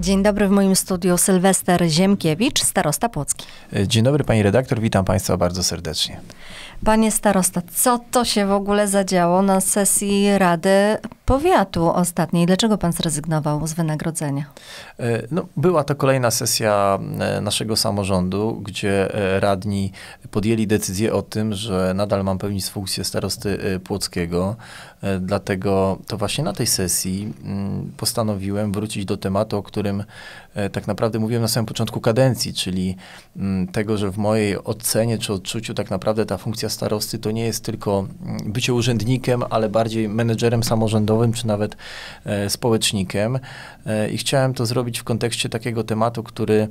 Dzień dobry, w moim studiu Sylwester Ziemkiewicz, starosta Płocki. Dzień dobry pani redaktor, witam państwa bardzo serdecznie. Panie starosta, co to się w ogóle zadziało na sesji Rady Powiatu ostatniej? Dlaczego pan zrezygnował z wynagrodzenia? E, no, była to kolejna sesja e, naszego samorządu, gdzie e, radni podjęli decyzję o tym, że nadal mam pełnić funkcję starosty Płockiego. E, dlatego to właśnie na tej sesji mm, postanowiłem wrócić do tematu, o którym e, tak naprawdę mówiłem na samym początku kadencji, czyli mm, tego, że w mojej ocenie czy odczuciu tak naprawdę ta funkcja starosty to nie jest tylko mm, bycie urzędnikiem, ale bardziej menedżerem samorządowym czy nawet e, społecznikiem. I chciałem to zrobić w kontekście takiego tematu, który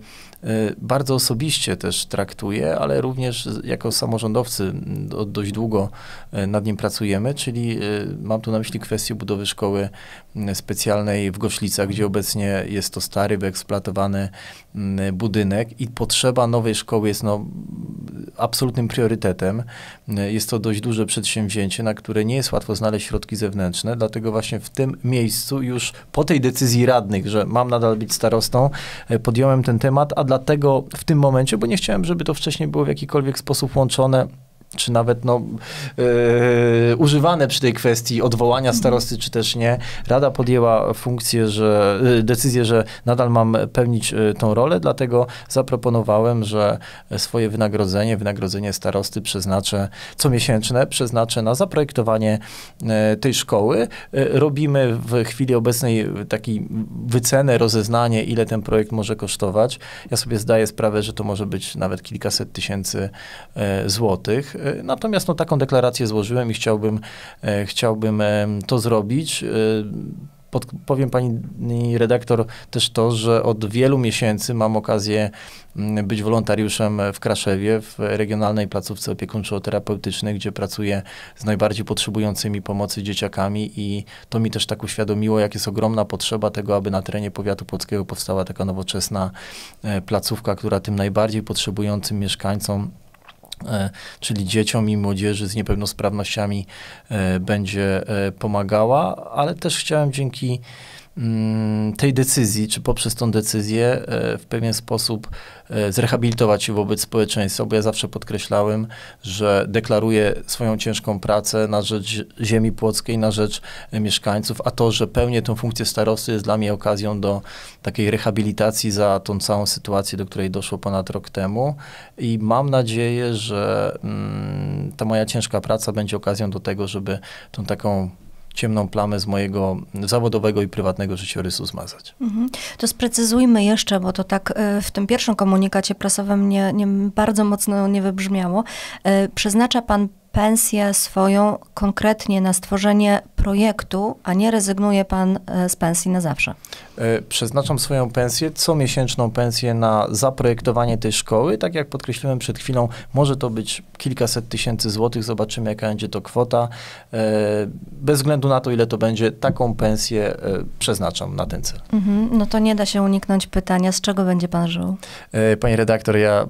bardzo osobiście też traktuję, ale również jako samorządowcy dość długo nad nim pracujemy, czyli Mam tu na myśli kwestię budowy szkoły mm, specjalnej w Goślicach, gdzie mhm. obecnie jest to stary, wyeksploatowany mm, budynek i potrzeba nowej szkoły jest no, absolutnym priorytetem. Mm, jest to dość duże przedsięwzięcie, na które nie jest łatwo znaleźć środki zewnętrzne, dlatego właśnie w tym miejscu już po tej decyzji radnych, że mam nadal być starostą, e, podjąłem ten temat, a dlatego w tym momencie, bo nie chciałem, żeby to wcześniej było w jakikolwiek sposób łączone, czy nawet no, yy, używane przy tej kwestii odwołania mhm. starosty, czy też nie. Rada podjęła funkcję, że, yy, decyzję, że nadal mam pełnić yy, tą rolę, dlatego zaproponowałem, że swoje wynagrodzenie, wynagrodzenie starosty przeznaczę comiesięczne, przeznaczę na zaprojektowanie yy, tej szkoły. Yy, robimy w chwili obecnej taki wycenę, rozeznanie, ile ten projekt może kosztować. Ja sobie zdaję sprawę, że to może być nawet kilkaset tysięcy yy, złotych E, natomiast no, taką deklarację złożyłem i chciałbym, e, chciałbym e, to zrobić. Pod, powiem pani redaktor też to, że od wielu miesięcy mam okazję mm, być wolontariuszem w Kraszewie, w regionalnej placówce opiekuńczo-terapeutycznej, gdzie pracuję z najbardziej potrzebującymi pomocy dzieciakami i to mi też tak uświadomiło, jak jest ogromna potrzeba tego, aby na terenie powiatu płockiego powstała taka nowoczesna placówka, która tym najbardziej potrzebującym mieszkańcom E, czyli dzieciom i młodzieży z niepełnosprawnościami e, będzie e, pomagała, ale też chciałem dzięki Mm, tej decyzji, czy poprzez tą decyzję e, w pewien sposób e, zrehabilitować się wobec społeczeństwa, bo ja zawsze podkreślałem, że deklaruję swoją ciężką pracę na rzecz ziemi płockiej, na rzecz e, mieszkańców, a to, że pełnię tę funkcję starosty jest dla mnie okazją do takiej rehabilitacji za tą całą sytuację, do której doszło ponad rok temu i mam nadzieję, że mm, ta moja ciężka praca będzie okazją do tego, żeby tą taką ciemną plamę z mojego zawodowego i prywatnego życiorysu zmazać. Mhm. To sprecyzujmy jeszcze, bo to tak e, w tym pierwszym komunikacie prasowym nie, nie bardzo mocno nie wybrzmiało. E, przeznacza pan pensję swoją konkretnie na stworzenie projektu, a nie rezygnuje pan e, z pensji na zawsze? E, przeznaczam swoją pensję, comiesięczną pensję na zaprojektowanie tej szkoły. Tak jak podkreśliłem przed chwilą, może to być kilkaset tysięcy złotych, zobaczymy jaka będzie to kwota. E, bez względu na to, ile to będzie, taką pensję przeznaczam na ten cel. Mhm, no to nie da się uniknąć pytania, z czego będzie pan żył? Panie redaktor, ja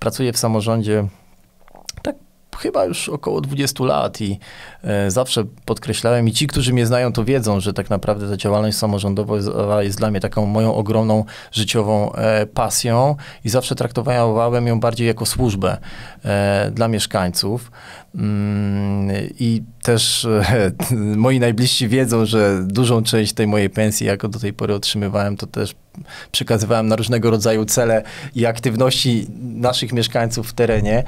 pracuję w samorządzie chyba już około 20 lat i e, zawsze podkreślałem i ci, którzy mnie znają, to wiedzą, że tak naprawdę ta działalność samorządowa jest e, dla mnie taką moją ogromną życiową e, pasją i zawsze traktowałem ją bardziej jako służbę e, dla mieszkańców. Mm, I też e, moi najbliżsi wiedzą, że dużą część tej mojej pensji, jaką do tej pory otrzymywałem, to też przekazywałem na różnego rodzaju cele i aktywności naszych mieszkańców w terenie.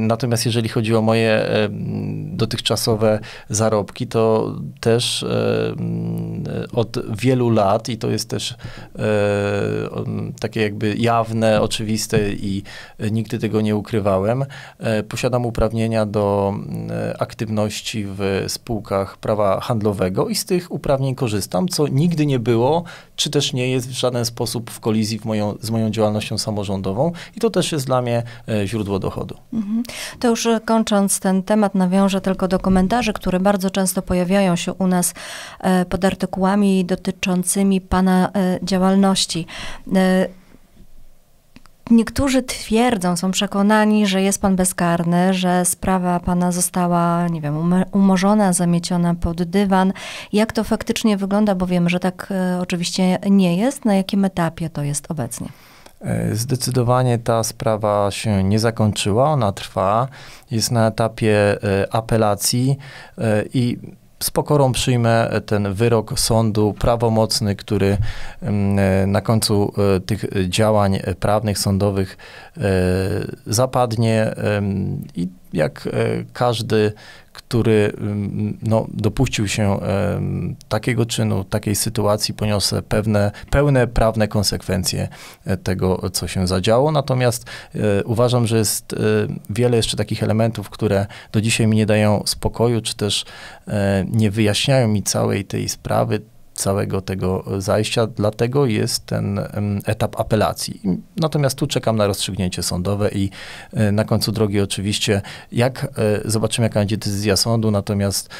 Natomiast jeżeli chodzi o moje dotychczasowe zarobki, to też od wielu lat i to jest też e, takie jakby jawne, oczywiste i nigdy tego nie ukrywałem, e, posiadam uprawnienia do e, aktywności w spółkach prawa handlowego i z tych uprawnień korzystam, co nigdy nie było, czy też nie jest jest w żaden sposób w kolizji w moją, z moją działalnością samorządową i to też jest dla mnie e, źródło dochodu. Mhm. To już e, kończąc ten temat, nawiążę tylko do komentarzy, które bardzo często pojawiają się u nas e, pod artykułami dotyczącymi Pana działalności. Niektórzy twierdzą, są przekonani, że jest pan bezkarny, że sprawa pana została, nie wiem, umorzona, zamieciona pod dywan. Jak to faktycznie wygląda, bo wiemy, że tak e, oczywiście nie jest. Na jakim etapie to jest obecnie? E, zdecydowanie ta sprawa się nie zakończyła, ona trwa, jest na etapie e, apelacji i z pokorą przyjmę ten wyrok sądu prawomocny, który mm, na końcu e, tych działań prawnych, sądowych e, zapadnie i jak e, każdy, który no, dopuścił się takiego czynu, takiej sytuacji, poniosę pewne, pełne prawne konsekwencje e, tego, co się zadziało. Natomiast e, uważam, że jest e, wiele jeszcze takich elementów, które do dzisiaj mi nie dają spokoju, czy też nie wyjaśniają mi całej tej sprawy, całego tego zajścia, dlatego jest ten etap apelacji. Natomiast tu czekam na rozstrzygnięcie sądowe i e, na końcu drogi oczywiście, jak e, zobaczymy, jaka będzie decyzja sądu, natomiast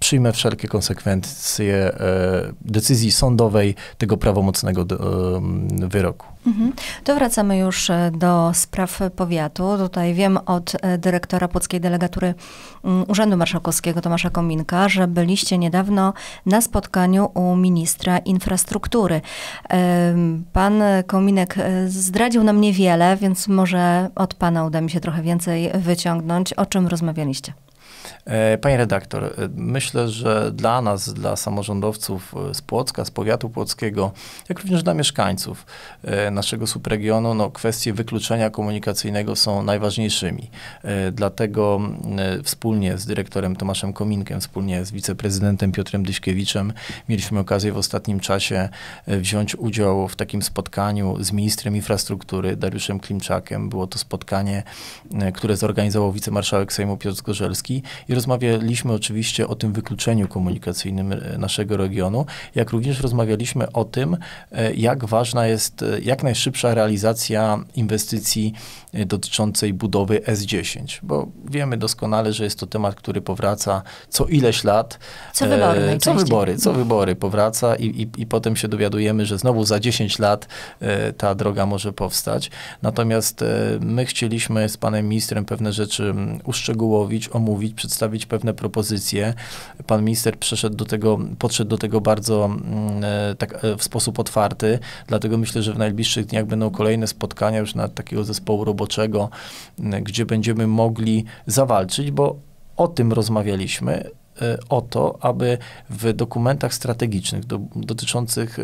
przyjmę wszelkie konsekwencje e, decyzji sądowej tego prawomocnego wyroku. Mhm. To wracamy już e, do spraw powiatu. Tutaj wiem od e, dyrektora Płockiej Delegatury mm, Urzędu Marszałkowskiego Tomasza Kominka, że byliście niedawno na spotkaniu u ministra infrastruktury. Pan Kominek e, zdradził nam niewiele, więc może od pana uda mi się trochę więcej wyciągnąć. O czym rozmawialiście? E, panie redaktor, e, myślę, że dla nas, dla samorządowców z Płocka, z powiatu płockiego, jak również dla mieszkańców e, naszego subregionu, no, kwestie wykluczenia komunikacyjnego są najważniejszymi. Dlatego wspólnie z dyrektorem Tomaszem Kominkiem, wspólnie z wiceprezydentem Piotrem Dyśkiewiczem mieliśmy okazję w ostatnim czasie wziąć udział w takim spotkaniu z ministrem infrastruktury Dariuszem Klimczakiem. Było to spotkanie, które zorganizował wicemarszałek Sejmu Piotr Zgorzelski i rozmawialiśmy oczywiście o tym wykluczeniu komunikacyjnym e, naszego regionu, jak również rozmawialiśmy o tym, e, jak ważna jest e, jak najszybsza realizacja inwestycji dotyczącej budowy S10, bo wiemy doskonale, że jest to temat, który powraca co ileś lat. Co wybory. Co wybory, co no. wybory powraca i, i, i potem się dowiadujemy, że znowu za 10 lat ta droga może powstać. Natomiast my chcieliśmy z panem ministrem pewne rzeczy mm, uszczegółowić, omówić, przedstawić pewne propozycje. Pan minister przeszedł do tego, podszedł do tego bardzo mm, e, tak, e, w sposób otwarty, dlatego myślę, że w najbliższych dniach będą kolejne spotkania już na takiego zespołu roboczego, gdzie będziemy mogli zawalczyć, bo o tym rozmawialiśmy, Y, o to, aby w dokumentach strategicznych do, dotyczących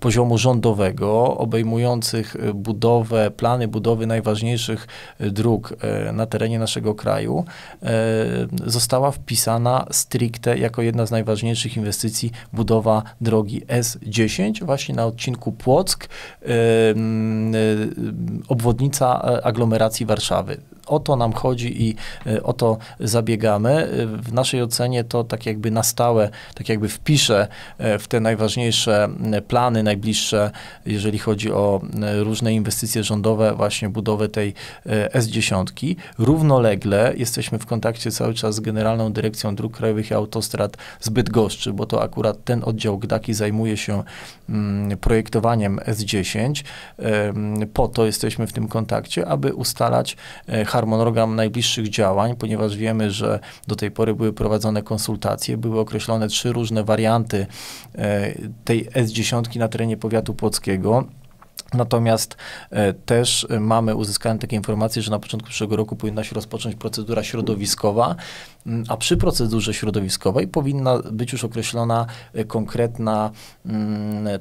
poziomu rządowego, obejmujących y, budowę, plany budowy najważniejszych y, dróg na terenie naszego kraju, została wpisana stricte jako jedna z najważniejszych inwestycji budowa drogi S10 właśnie na odcinku Płock, obwodnica aglomeracji Warszawy o to nam chodzi i e, o to zabiegamy. E, w naszej ocenie to tak jakby na stałe, tak jakby wpiszę e, w te najważniejsze plany najbliższe, jeżeli chodzi o różne inwestycje rządowe, właśnie budowę tej S10. Równolegle jesteśmy w kontakcie cały czas z Generalną Dyrekcją Dróg Krajowych i Autostrad z Bydgoszczy, bo to akurat ten oddział GDAKI zajmuje się projektowaniem S10. Po to jesteśmy w tym kontakcie, aby ustalać harmonogram najbliższych działań, ponieważ wiemy, że do tej pory były prowadzone konsultacje, były określone trzy różne warianty e, tej S10 na terenie powiatu płockiego. Natomiast e, też mamy uzyskane takie informacje, że na początku przyszłego roku powinna się rozpocząć procedura środowiskowa, a przy procedurze środowiskowej powinna być już określona e, konkretna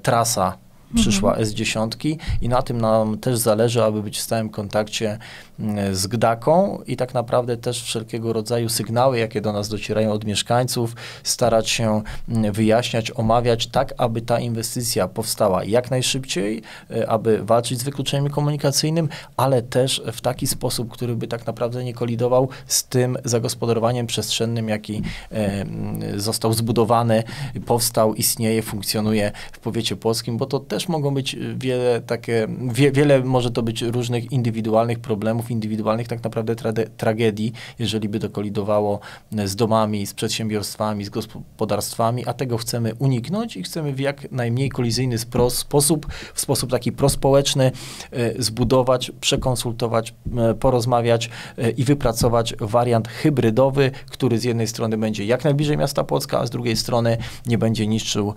trasa przyszła mhm. S10 i na tym nam też zależy, aby być w stałym kontakcie mm, z GDAKą i tak naprawdę też wszelkiego rodzaju sygnały, jakie do nas docierają od mieszkańców, starać się mm, wyjaśniać, omawiać tak, aby ta inwestycja powstała jak najszybciej, e, aby walczyć z wykluczeniem komunikacyjnym, ale też w taki sposób, który by tak naprawdę nie kolidował z tym zagospodarowaniem przestrzennym, jaki e, mm, został zbudowany, powstał, istnieje, funkcjonuje w powiecie polskim, bo to też też mogą być y, wiele takie, wie, wiele może to być różnych indywidualnych problemów, indywidualnych tak naprawdę tra tragedii, jeżeli by to kolidowało y, z domami, z przedsiębiorstwami, z gospodarstwami, a tego chcemy uniknąć i chcemy w jak najmniej kolizyjny sposób, w sposób taki prospołeczny y, zbudować, przekonsultować, porozmawiać i wypracować wariant hybrydowy, który z jednej strony będzie jak najbliżej miasta Płocka, a z drugiej strony nie będzie niszczył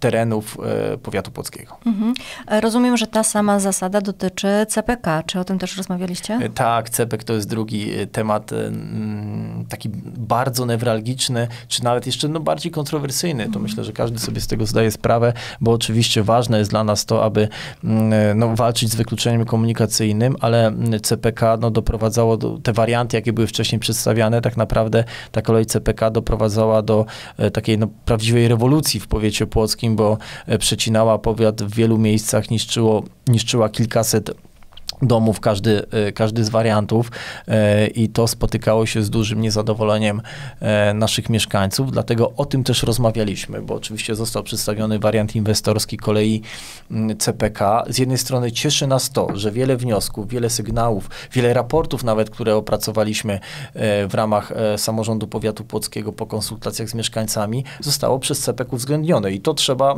terenów e, powiatowych powiatu płockiego. Mhm. Rozumiem, że ta sama zasada dotyczy CPK. Czy o tym też rozmawialiście? E, tak, CPK to jest drugi e, temat e, taki bardzo newralgiczny, czy nawet jeszcze no, bardziej kontrowersyjny. To mhm. myślę, że każdy sobie z tego zdaje sprawę, bo oczywiście ważne jest dla nas to, aby no, walczyć z wykluczeniem komunikacyjnym, ale CPK no, doprowadzało do, te warianty, jakie były wcześniej przedstawiane, tak naprawdę ta kolej CPK doprowadzała do takiej no, prawdziwej rewolucji w powiecie płockim, bo przecinała zalała powiat w wielu miejscach, niszczyło, niszczyła kilkaset domów, każdy, e, każdy z wariantów e, i to spotykało się z dużym niezadowoleniem e, naszych mieszkańców, dlatego o tym też rozmawialiśmy, bo oczywiście został przedstawiony wariant inwestorski kolei mm, CPK. Z jednej strony cieszy nas to, że wiele wniosków, wiele sygnałów, wiele raportów nawet, które opracowaliśmy w ramach samorządu powiatu płockiego po konsultacjach z mieszkańcami, zostało przez CPK uwzględnione i to trzeba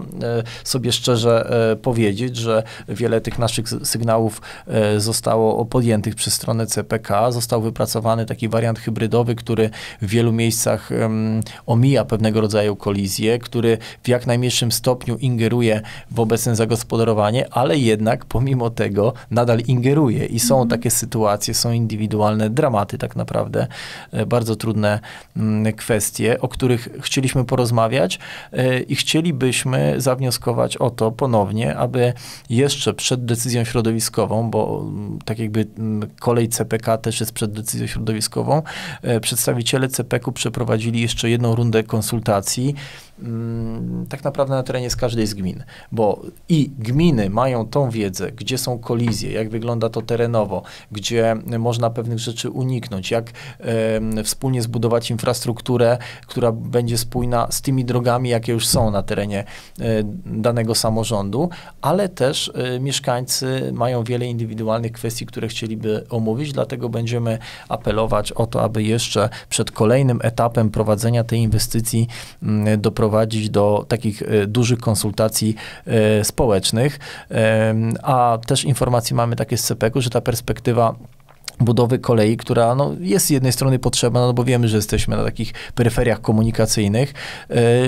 sobie szczerze powiedzieć, że wiele tych naszych sygnałów zostało podjętych przez stronę CPK. Został wypracowany taki wariant hybrydowy, który w wielu miejscach um, omija pewnego rodzaju kolizję, który w jak najmniejszym stopniu ingeruje w obecne zagospodarowanie, ale jednak pomimo tego nadal ingeruje i są mhm. takie sytuacje, są indywidualne dramaty tak naprawdę, e, bardzo trudne mm, kwestie, o których chcieliśmy porozmawiać e, i chcielibyśmy zawnioskować o to ponownie, aby jeszcze przed decyzją środowiskową, bo bo tak jakby mm, kolej CPK też jest przed decyzją środowiskową, e, przedstawiciele CPK-u przeprowadzili jeszcze jedną rundę konsultacji. Mm, tak naprawdę na terenie z każdej z gmin, bo i gminy mają tą wiedzę, gdzie są kolizje, jak wygląda to terenowo, gdzie można pewnych rzeczy uniknąć, jak wspólnie zbudować infrastrukturę, która będzie spójna z tymi drogami, jakie już są na terenie e, danego samorządu, ale też e, mieszkańcy mają wiele indywidualnych kwestii, które chcieliby omówić, dlatego będziemy apelować o to, aby jeszcze przed kolejnym etapem prowadzenia tej inwestycji mm, doprowadzić prowadzić do takich e, dużych konsultacji e, społecznych. E, a też informacje mamy takie z CPK-u, że ta perspektywa budowy kolei, która no, jest z jednej strony potrzebna, no bo wiemy, że jesteśmy na takich peryferiach komunikacyjnych,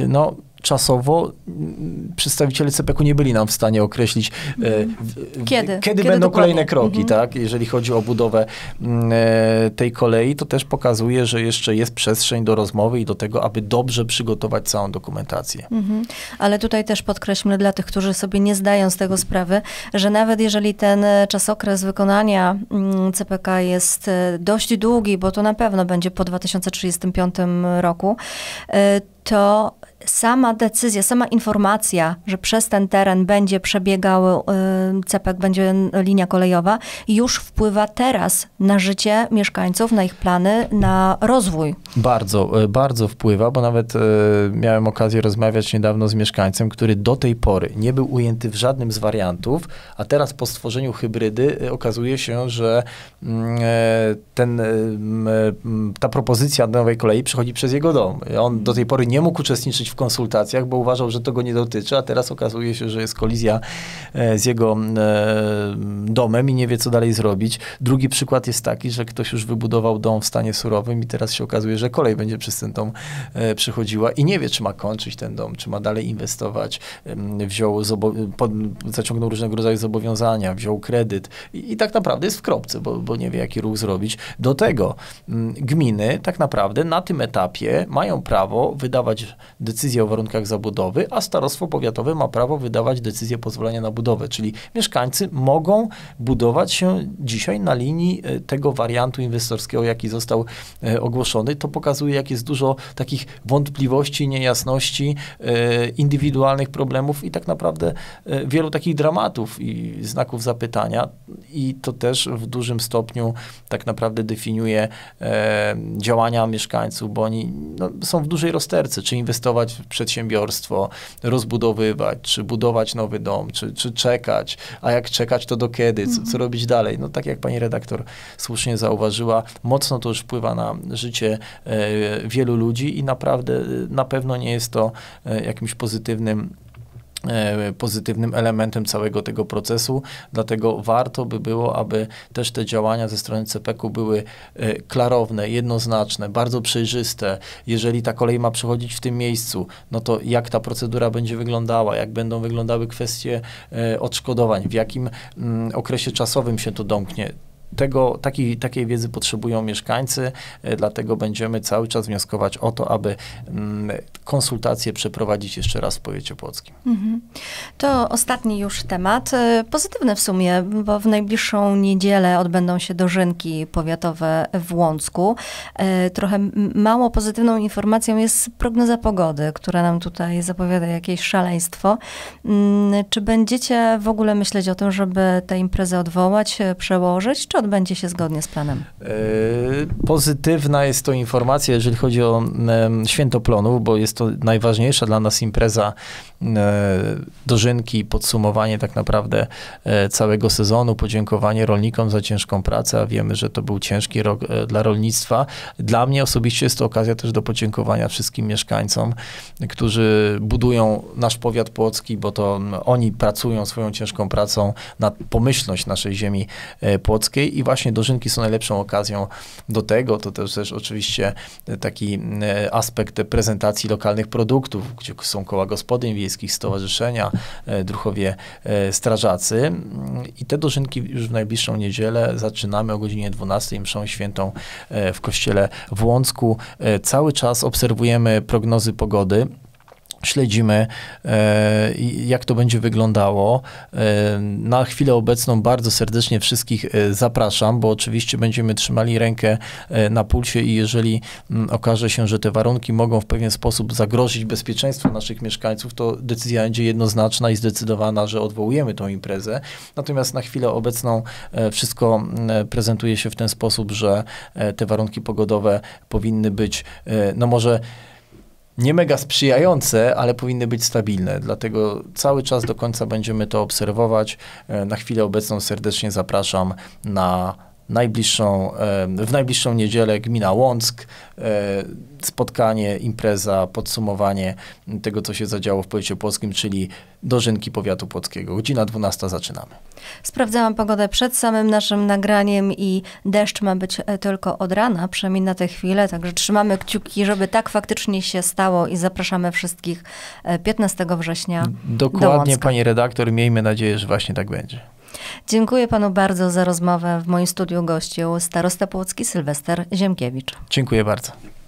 no czasowo mm, przedstawiciele CPK nie byli nam w stanie określić, e, kiedy? kiedy, kiedy, będą dokładnie? kolejne kroki, mhm. tak? Jeżeli chodzi o budowę mm, e, tej kolei, to też pokazuje, że jeszcze jest przestrzeń do rozmowy i do tego, aby dobrze przygotować całą dokumentację. Mhm. Ale tutaj też podkreślmy dla tych, którzy sobie nie zdają z tego sprawy, że nawet jeżeli ten e, czasokres wykonania mm, CPK jest dość długi, bo to na pewno będzie po 2035 roku, to sama decyzja, sama informacja, że przez ten teren będzie przebiegał y, cepek, będzie linia kolejowa, już wpływa teraz na życie mieszkańców, na ich plany, na rozwój. Bardzo, y, bardzo wpływa, bo nawet y, miałem okazję rozmawiać niedawno z mieszkańcem, który do tej pory nie był ujęty w żadnym z wariantów, a teraz po stworzeniu hybrydy okazuje się, że mm, e, ten, e, ta propozycja nowej kolei przechodzi przez jego dom. On do tej pory nie mógł uczestniczyć w konsultacjach, bo uważał, że to go nie dotyczy, a teraz okazuje się, że jest kolizja e, z jego e, domem i nie wie, co dalej zrobić. Drugi przykład jest taki, że ktoś już wybudował dom w stanie surowym i teraz się okazuje, że kolej będzie przez ten dom e, przychodziła i nie wie, czy ma kończyć ten dom, czy ma dalej inwestować. Wziął, pod, zaciągnął różnego rodzaju zobowiązania, wziął kredyt i, i tak naprawdę jest w kropce, bo, bo nie wie, jaki ruch zrobić. Do tego mm, gminy tak naprawdę na tym etapie mają prawo wydawać wydawać decyzję o warunkach zabudowy, a starostwo powiatowe ma prawo wydawać decyzję pozwolenia na budowę, czyli mieszkańcy mogą budować się dzisiaj na linii e, tego wariantu inwestorskiego, jaki został e, ogłoszony. To pokazuje, jak jest dużo takich wątpliwości, niejasności, e, indywidualnych problemów i tak naprawdę wielu takich dramatów i znaków zapytania. I to też w dużym stopniu tak naprawdę definiuje działania mieszkańców, bo oni no, są w dużej rozterce serce, czy inwestować w przedsiębiorstwo, rozbudowywać, czy budować nowy dom, czy, czy czekać, a jak czekać, to do kiedy, co, co mhm. robić dalej. No tak jak pani redaktor słusznie zauważyła, mocno to już wpływa na życie e, wielu ludzi i naprawdę e, na pewno nie jest to e, jakimś pozytywnym E, pozytywnym elementem całego tego procesu, dlatego warto by było, aby też te działania ze strony CPK-u były e, klarowne, jednoznaczne, bardzo przejrzyste. Jeżeli ta kolej ma przechodzić w tym miejscu, no to jak ta procedura będzie wyglądała, jak będą wyglądały kwestie e, odszkodowań, w jakim mm, okresie czasowym się to domknie tego, takiej, takiej wiedzy potrzebują mieszkańcy, e, dlatego będziemy cały czas wnioskować o to, aby mm, konsultacje przeprowadzić jeszcze raz w powiecie płockim. Mhm. To ostatni już temat, e, pozytywny w sumie, bo w najbliższą niedzielę odbędą się dożynki powiatowe w Łącku. E, trochę mało pozytywną informacją jest prognoza pogody, która nam tutaj zapowiada jakieś szaleństwo. Mm, czy będziecie w ogóle myśleć o tym, żeby tę imprezę odwołać, przełożyć, czy odbędzie się zgodnie z planem? E, pozytywna jest to informacja, jeżeli chodzi o Święto Plonów, bo jest to najważniejsza dla nas impreza e, dożynki, podsumowanie tak naprawdę e, całego sezonu, podziękowanie rolnikom za ciężką pracę, a wiemy, że to był ciężki rok dla rolnictwa. Dla mnie osobiście jest to okazja też do podziękowania wszystkim mieszkańcom, którzy budują nasz powiat płocki, bo to oni pracują swoją ciężką pracą nad pomyślność naszej ziemi płockiej i właśnie dożynki są najlepszą okazją do tego. To też, też oczywiście e, taki e, aspekt prezentacji lokalnych produktów, gdzie są koła gospodyń wiejskich, stowarzyszenia, e, druchowie strażacy. I te dożynki już w najbliższą niedzielę zaczynamy o godzinie 12 mszą świętą w kościele w Łącku. Cały czas obserwujemy prognozy pogody śledzimy, e, jak to będzie wyglądało. E, na chwilę obecną bardzo serdecznie wszystkich e, zapraszam, bo oczywiście będziemy trzymali rękę na pulsie i jeżeli mm, okaże się, że te warunki mogą w pewien sposób zagrozić bezpieczeństwu naszych mieszkańców, to decyzja będzie jednoznaczna i zdecydowana, że odwołujemy tą imprezę. Natomiast na chwilę obecną wszystko mm, prezentuje się w ten sposób, że te warunki pogodowe powinny być, no może nie mega sprzyjające, ale powinny być stabilne. Dlatego cały czas do końca będziemy to obserwować. E, na chwilę obecną serdecznie zapraszam na najbliższą, e, w najbliższą niedzielę gmina Łąck, e, spotkanie, impreza, podsumowanie tego, co się zadziało w powiecie płockim, czyli dożynki powiatu płockiego. Godzina 12 zaczynamy. Sprawdzałam pogodę przed samym naszym nagraniem i deszcz ma być e, tylko od rana, przynajmniej na tę chwilę, także trzymamy kciuki, żeby tak faktycznie się stało i zapraszamy wszystkich 15 września. Dokładnie, do pani redaktor, miejmy nadzieję, że właśnie tak będzie. Dziękuję panu bardzo za rozmowę. W moim studiu gościł starosta Płocki Sylwester Ziemkiewicz. Dziękuję bardzo.